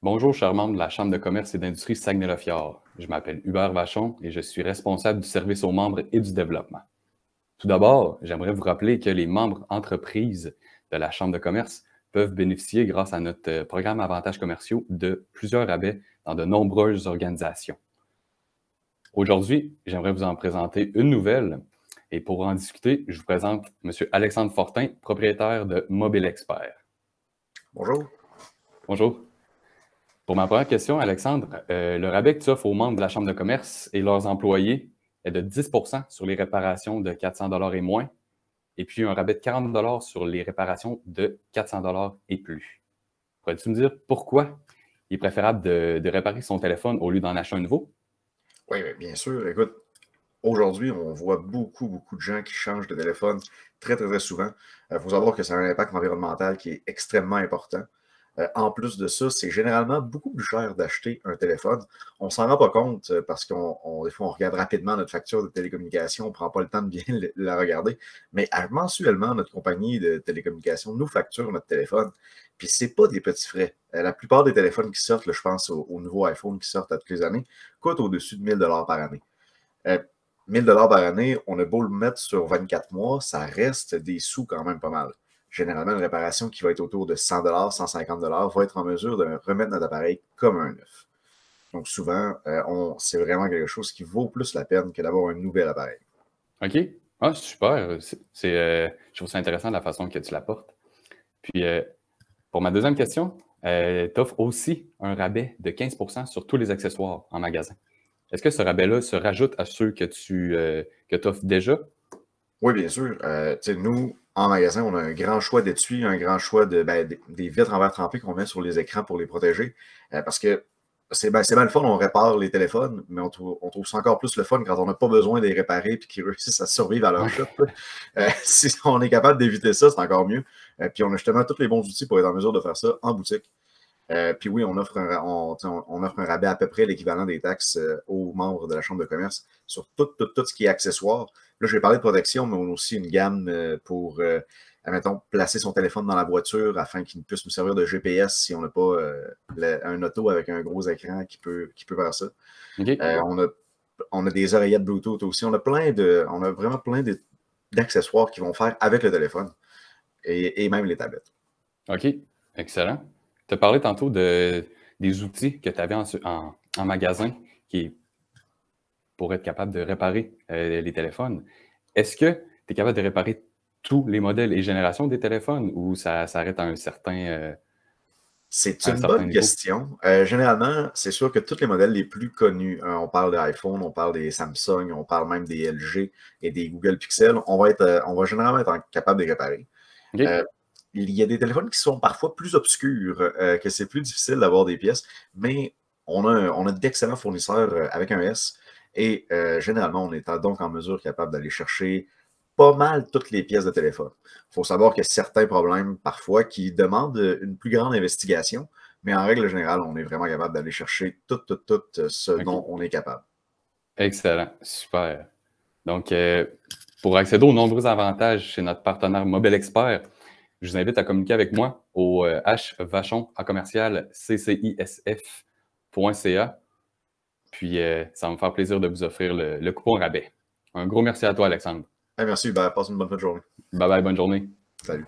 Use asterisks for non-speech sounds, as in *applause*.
Bonjour, chers membres de la Chambre de commerce et d'industrie saguenay jean Je m'appelle Hubert Vachon et je suis responsable du service aux membres et du développement. Tout d'abord, j'aimerais vous rappeler que les membres entreprises de la Chambre de commerce peuvent bénéficier, grâce à notre euh, programme Avantages commerciaux, de plusieurs rabais dans de nombreuses organisations. Aujourd'hui, j'aimerais vous en présenter une nouvelle. Et pour en discuter, je vous présente M. Alexandre Fortin, propriétaire de Mobile Expert. Bonjour. Bonjour. Pour ma première question, Alexandre, euh, le rabais que tu offres aux membres de la Chambre de commerce et leurs employés est de 10 sur les réparations de 400 et moins, et puis un rabais de 40 sur les réparations de 400 et plus. Pourrais-tu me dire pourquoi il est préférable de, réparer son téléphone au lieu d'en acheter un nouveau? Oui, bien sûr. Écoute, aujourd'hui, on voit beaucoup, beaucoup de gens qui changent de téléphone très, très, très souvent. Il euh, faut savoir que c'est un impact environnemental qui est extrêmement important. Euh, en plus de ça, c'est généralement beaucoup plus cher d'acheter un téléphone. On s'en rend pas compte euh, parce qu'on fois on regarde rapidement notre facture de télécommunication, on prend pas le temps de bien *laughs* la regarder, mais euh, mensuellement notre compagnie de télécommunication nous facture notre téléphone. Puis c'est pas des petits frais. la plupart des téléphones qui sortent, je pense aux, nouveaux iPhones qui sortent à toutes les années, coûtent au-dessus de 1000 dollars par année. 1000 dollars par année, on a beau le mettre sur 24 mois, ça reste des sous quand même pas mal généralement, une réparation qui va être autour de 100 150 va être en mesure de remettre notre appareil comme un neuf. Donc, souvent, euh, c'est vraiment quelque chose qui vaut plus la peine que d'avoir un nouvel appareil. OK. Ah, super. C'est, euh, je trouve ça intéressant la façon que tu l'apportes. Puis, euh, pour ma deuxième question, tu offres aussi un rabais de 15 sur tous les accessoires en magasin. Est-ce que ce rabais-là se rajoute à ceux que tu que offres déjà? Oui, bien sûr. nous, en magasin, on a un grand choix d'étuis, un grand choix de, ben, des vitres en verre trempé qu'on met sur les écrans pour les protéger. Euh, parce que c'est bien ben le fun, on répare les téléphones, mais on trouve, ça encore plus le fun quand on n'a pas besoin de les réparer et qu'ils réussissent à survivre à leur chute. Euh, *laughs* si on est capable d'éviter ça, c'est encore mieux. et euh, puis on a justement tous les bons outils pour être en mesure de faire ça en boutique. Euh, puis oui, on offre, un, on, offre un rabais à peu près l'équivalent des taxes euh, aux membres de la Chambre de commerce sur tout, ce qui est accessoire. Là, je vais parler de protection, mais on a aussi une gamme euh, pour, admettons, placer son téléphone dans la voiture afin qu'il puisse nous servir de GPS si on n'a pas un auto avec un gros écran qui peut, faire ça. on, a, des oreillettes Bluetooth aussi. On a plein de, on a vraiment plein d'accessoires qui vont faire avec le téléphone et, et même les tablettes. OK, excellent. Tu as parlé tantôt des outils que tu avais en, magasin pour être capable de réparer euh, les téléphones. Est-ce que tu es capable de réparer tous les modèles et générations des téléphones ou ça s'arrête à un certain. Euh, c'est une bonne question. Euh, généralement, c'est sûr que tous les modèles les plus connus, on parle d'iPhone, on parle des Samsung, on parle même des LG et des Google Pixel, on va, être, on va généralement être capable de les réparer il y a des téléphones qui sont parfois plus obscurs, euh, que c'est plus difficile d'avoir des pièces, mais on a, on a d'excellents fournisseurs euh, avec un S. Et euh, généralement, on est donc en mesure capable d'aller chercher pas mal toutes les pièces de téléphone. Il faut savoir qu'il y a certains problèmes parfois qui demandent une plus grande investigation, mais en règle générale, on est vraiment capable d'aller chercher tout, tout, tout ce dont on est capable. Excellent, super. Donc, pour accéder aux nombreux avantages chez notre partenaire Mobile Expert, je vous invite à communiquer avec moi au euh, Vachon à commercial ccisf.ca. Puis euh, ça va me faire plaisir de vous offrir le, coupon rabais. Un gros merci à toi, Alexandre. Eh, merci, ben, passe une bonne journée. Bye bye, bonne journée. Salut.